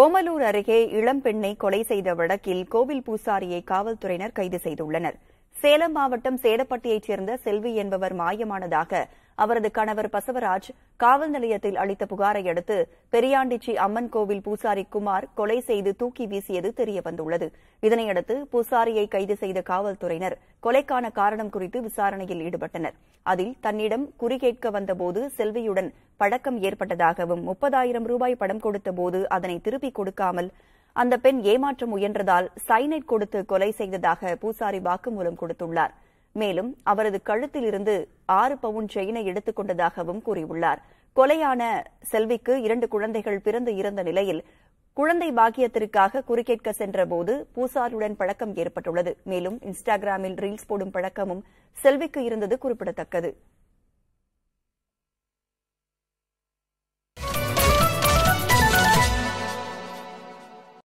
ஓமலூர் அருகே இளம்பெண்ணை கொலை செய்த வழக்கில் கோவில் பூசாரியை காவல்துறையினர் கைது செய்துள்ளனர் சேலம் மாவட்டம் சேடப்பட்டியைச் சேர்ந்த செல்வி என்பவர் மாயமானதாக அவரது கணவர் பசவராஜ் காவல் நிலையத்தில் அளித்த புகாரை அடுத்து பெரியாண்டிச்சி அம்மன் கோவில் பூசாரி குமார் கொலை செய்து தூக்கி வீசியது தெரியவந்துள்ளது இதனையடுத்து பூசாரியை கைது செய்த காவல்துறையினர் கொலைக்கான காரணம் குறித்து விசாரணையில் ஈடுபட்டனர் அதில் தன்னிடம் கேட்க வந்தபோது செல்வியுடன் பழக்கம் ஏற்பட்டதாகவும் முப்பதாயிரம் ரூபாய் படம் கொடுத்தபோது அதனை திருப்பிக் கொடுக்காமல் அந்த பெண் ஏமாற்ற முயன்றதால் சைனைட் கொடுத்து கொலை செய்ததாக பூசாரி வாக்குமூலம் கொடுத்துள்ளாா் மேலும் அவரது கழுத்தில் இருந்து ஆறு பவுன் செயினை எடுத்துக் கொண்டதாகவும் கூறியுள்ளார் கொலையான செல்விக்கு இரண்டு குழந்தைகள் பிறந்து இருந்த நிலையில் குழந்தை பாக்கியத்திற்காக குறுக்கேட்க சென்றபோது பூசாருடன் பழக்கம் ஏற்பட்டுள்ளது மேலும் இன்ஸ்டாகிராமில் ரீல்ஸ் போடும் பழக்கமும் செல்விக்கு இருந்தது குறிப்பிடத்தக்கது